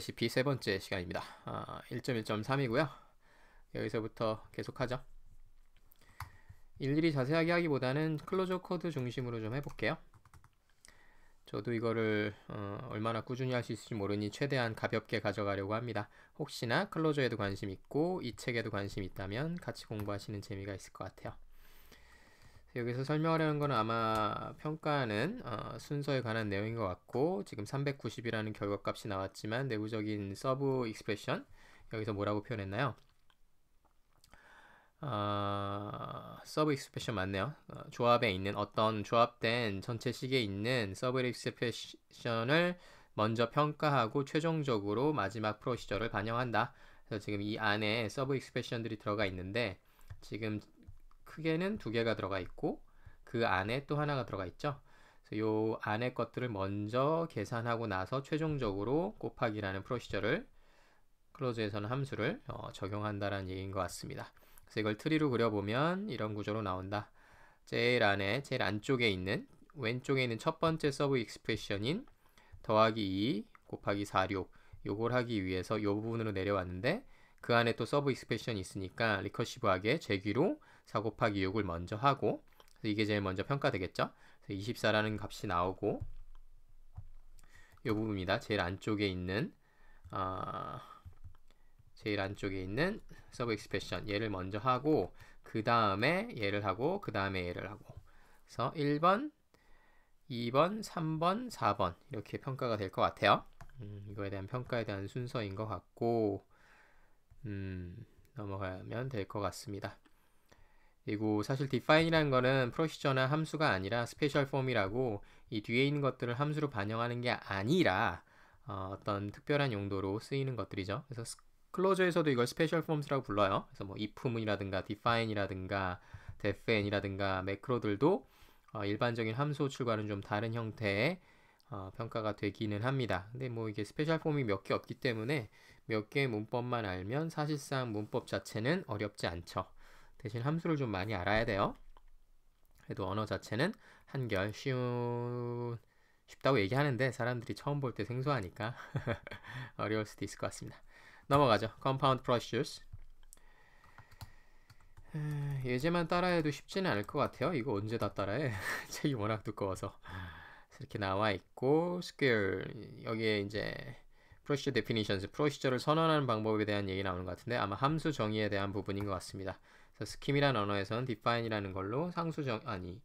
레시피 세 번째 시간입니다. 아, 1.1.3이고요. 여기서부터 계속하죠. 일일이 자세하게 하기보다는 클로저 코드 중심으로 좀 해볼게요. 저도 이거를 어, 얼마나 꾸준히 할 수 있을지 모르니 최대한 가볍게 가져가려고 합니다. 혹시나 클로저에도 관심 있고 이 책에도 관심 있다면 같이 공부하시는 재미가 있을 것 같아요. 여기서 설명하려는 거는 아마 평가는 어, 순서에 관한 내용인 것 같고 지금 390이라는 결과값이 나왔지만 내부적인 서브 익스프레션 여기서 뭐라고 표현했나요? 어, 서브 익스프레션 맞네요. 어, 조합에 있는 어떤 조합된 전체 식에 있는 서브 익스프레션을 먼저 평가하고 최종적으로 마지막 프로시저를 반영한다. 그래서 지금 이 안에 서브 익스프레션들이 들어가 있는데 지금 크게는 두 개가 들어가 있고 그 안에 또 하나가 들어가 있죠. 그래서 요 안에 것들을 먼저 계산하고 나서 최종적으로 곱하기라는 프로시저를 클로즈에서는 함수를 어, 적용한다라는 얘기인 것 같습니다. 그래서 이걸 트리로 그려보면 이런 구조로 나온다. 제일 안에 제일 안쪽에 있는 왼쪽에 있는 첫 번째 서브 익스프레션인 더하기 2 곱하기 4, 6 요걸 하기 위해서 요 부분으로 내려왔는데 그 안에 또 서브 익스프레션이 있으니까 리커시브하게 제귀로 4 곱하기 6을 먼저 하고 이게 제일 먼저 평가되겠죠? 24라는 값이 나오고 이 부분입니다. 제일 안쪽에 있는 어, 제일 안쪽에 있는 서브 익스프레션 얘를 먼저 하고 그 다음에 얘를 하고 그 다음에 얘를 하고 그래서 1번, 2번, 3번, 4번 이렇게 평가가 될 것 같아요. 음, 이거에 대한 평가에 대한 순서인 것 같고 음, 넘어가면 될 것 같습니다. 그리고 사실 define이라는 거는 프로시저나 함수가 아니라 스페셜 폼이라고 이 뒤에 있는 것들을 함수로 반영하는 게 아니라 어, 떤 특별한 용도로 쓰이는 것들이죠. 그래서 클로저에서도 이걸 스페셜 폼스라고 불러요. 그래서 뭐 if문이라든가 define이라든가 defn이라든가 매크로들도 어, 일반적인 함수 호출과는 좀 다른 형태의 어, 평가가 되기는 합니다. 근데 뭐 이게 스페셜 폼이 몇 개 없기 때문에 몇 개의 문법만 알면 사실상 문법 자체는 어렵지 않죠. 대신 함수를 좀 많이 알아야 돼요. 그래도 언어 자체는 한결 쉬운 쉽다고 얘기하는데 사람들이 처음 볼 때 생소하니까 어려울 수도 있을 것 같습니다. 넘어가죠. Compound Procedures 예제만 따라해도 쉽지는 않을 것 같아요. 이거 언제 다 따라해? 책이 워낙 두꺼워서 이렇게 나와 있고 s q u a r 여기에 이제 Procedure Definitions, 프로시저를 선언하는 방법에 대한 얘기 나오는 것 같은데 아마 함수 정의에 대한 부분인 것 같습니다. 스킴이라는 언어에서는 define이라는 걸로 상수 정 아니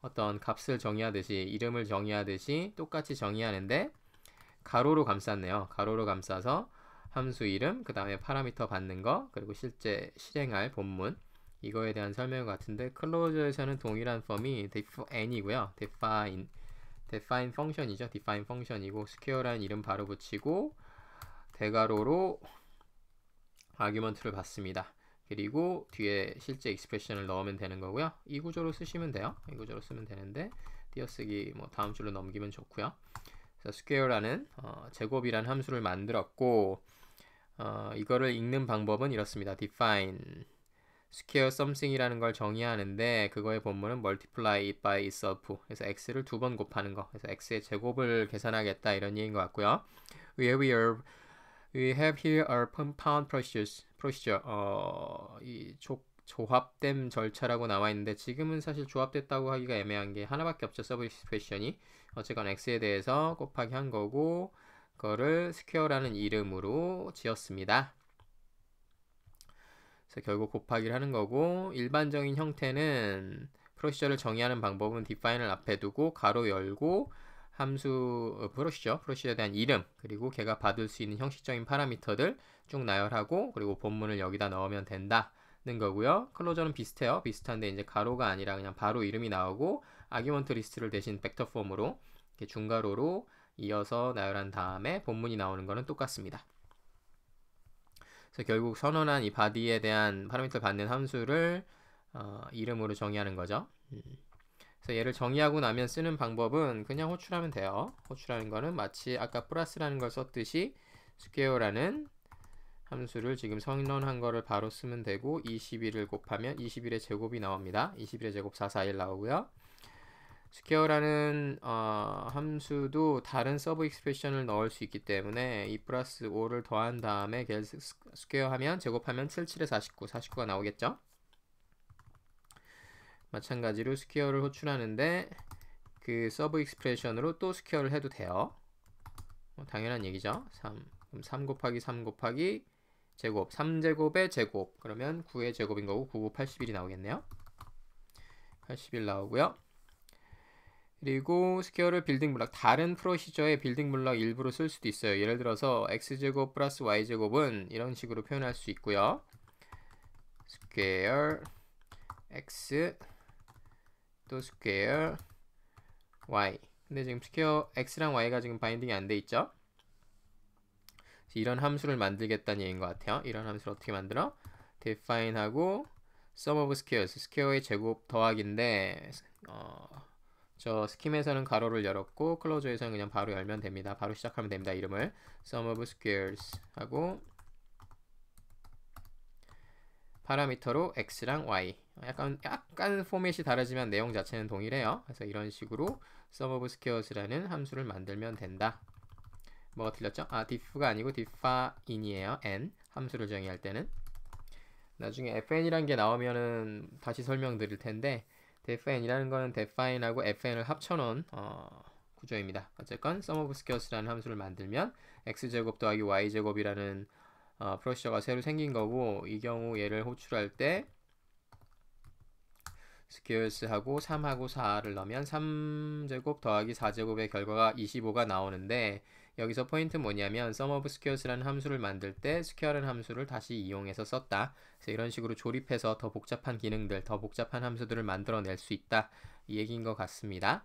어떤 값을 정의하듯이 이름을 정의하듯이 똑같이 정의하는데 가로로 감쌌네요. 가로로 감싸서 함수 이름, 그 다음에 파라미터 받는 거, 그리고 실제 실행할 본문 이거에 대한 설명 같은데 클로저에서는 동일한 펌이 define이고요. define, define function이죠. define function이고 square라는 이름 바로 붙이고 대괄호로 아규먼트를 받습니다. 그리고 뒤에 실제 익스프레션을 넣으면 되는 거고요. 이 구조로 쓰시면 돼요. 이 구조로 쓰면 되는데 띄어쓰기 뭐 다음 줄로 넘기면 좋고요. 그래서 square라는 어, 제곱이라는 함수를 만들었고 어, 이거를 읽는 방법은 이렇습니다. define square something이라는 걸 정의하는데 그거의 본문은 multiply it by itself 그래서 x를 두 번 곱하는 거 그래서 x의 제곱을 계산하겠다 이런 얘기인 것 같고요. where we are We have here a compound procedure. procedure. 어, 이 조, 조합됨 절차라고 나와 있는데 지금은 사실 조합됐다고 하기가 애매한 게 하나밖에 없죠. 서브스페션이 어쨌건 x에 대해서 곱하기 한 거고 그거를 스퀘어라는 이름으로 지었습니다. 그래서 결국 곱하기를 하는 거고 일반적인 형태는 프로시저를 정의하는 방법은 define을 앞에 두고 가로 열고 함수 어, 브러쉬죠. 브러쉬에 대한 이름 그리고 걔가 받을 수 있는 형식적인 파라미터들 쭉 나열하고 그리고 본문을 여기다 넣으면 된다는 거고요. 클로저는 비슷해요. 비슷한데 이제 가로가 아니라 그냥 바로 이름이 나오고 아규먼트 리스트를 대신 벡터 폼으로 이렇게 중괄호로 이어서 나열한 다음에 본문이 나오는 거는 똑같습니다. 그래서 결국 선언한 이 바디에 대한 파라미터 받는 함수를 어, 이름으로 정의하는 거죠. 음. 그래서 얘를 정의하고 나면 쓰는 방법은 그냥 호출하면 돼요. 호출하는 거는 마치 아까 플러스라는 걸 썼듯이 스퀘어라는 함수를 지금 선언한 거를 바로 쓰면 되고 21을 곱하면 21의 제곱이 나옵니다. 21의 제곱 441 나오고요. 스퀘어라는 어, 함수도 다른 서브 익스프레션을 넣을 수 있기 때문에 2 플러스 5를 더한 다음에 걔를 스퀘어하면 제곱하면 77에 49, 49가 나오겠죠. 마찬가지로 스퀘어를 호출하는데 그 서브 익스프레션으로 또 스퀘어를 해도 돼요. 뭐 당연한 얘기죠. 3. 그럼 3 곱하기 3 곱하기 제곱. 3제곱의 제곱. 그러면 9의 제곱인 거고 9 81이 나오겠네요. 81 나오고요. 그리고 스퀘어를 빌딩 블럭 다른 프로시저의 빌딩 블럭 일부로 쓸 수도 있어요. 예를 들어서 x제곱 플러스 y제곱은 이런 식으로 표현할 수 있고요. 스퀘어 x 또 square y 근데 지금 스퀘어 x랑 y가 지금 바인딩이 안 돼 있죠? 이런 함수를 만들겠다는 얘기인 것 같아요. 이런 함수를 어떻게 만들어? define하고 sum of squares, 스퀘어의 제곱 더하기인데 어, 저 스킴에서는 가로를 열었고 클로저에서는 그냥 바로 열면 됩니다. 바로 시작하면 됩니다. 이름을 sum of squares 하고 파라미터로 x랑 y 약간 약간 포맷이 다르지만 내용 자체는 동일해요. 그래서 이런 식으로 sum of squares라는 함수를 만들면 된다. 뭐가 틀렸죠? 아, diff가 아니고 d i f i n 이에요 n 함수를 정의할 때는 나중에 fn이란 게 나오면은 다시 설명드릴 텐데 defin이라는 거는 define하고 fn을 합쳐놓은 어, 구조입니다. 어쨌건 sum of squares라는 함수를 만들면 x제곱 더하기 y제곱이라는 어, 브러셔가 새로 생긴 거고 이 경우 얘를 호출할 때 스퀘어스하고 3하고 4를 넣으면 3제곱 더하기 4제곱의 결과가 25가 나오는데 여기서 포인트 뭐냐면 sum of s k i l l s 라는 함수를 만들 때 s k i l l s 라는 함수를 다시 이용해서 썼다. 그래서 이런 식으로 조립해서 더 복잡한 기능들, 더 복잡한 함수들을 만들어낼 수 있다. 이 얘기인 것 같습니다.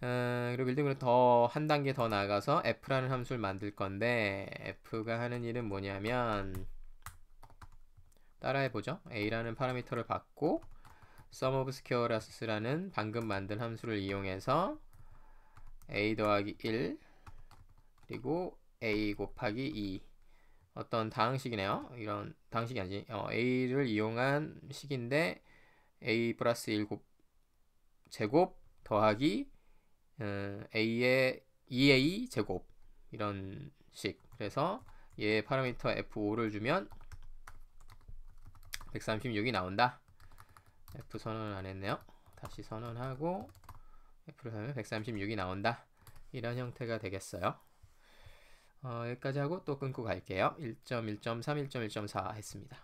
어, 그리고 빌딩으로 더 한 단계 더 나가서 f라는 함수를 만들 건데 f가 하는 일은 뭐냐면 따라해 보죠. a라는 파라미터를 받고 sum of squares라는 방금 만든 함수를 이용해서 a 더하기 1 그리고 a 곱하기 2 어떤 다항식이네요. 이런 다항식이 아니지. 어, a를 이용한 식인데 a 플러스 1 곱, 제곱 더하기 어, a의 2a 제곱 이런 식 그래서 얘 파라미터 f5를 주면 136이 나온다 f 선언을 안 했네요 다시 선언하고 f를 하면 136이 나온다 이런 형태가 되겠어요 어, 여기까지 하고 또 끊고 갈게요 1.1.3 1.1.4 했습니다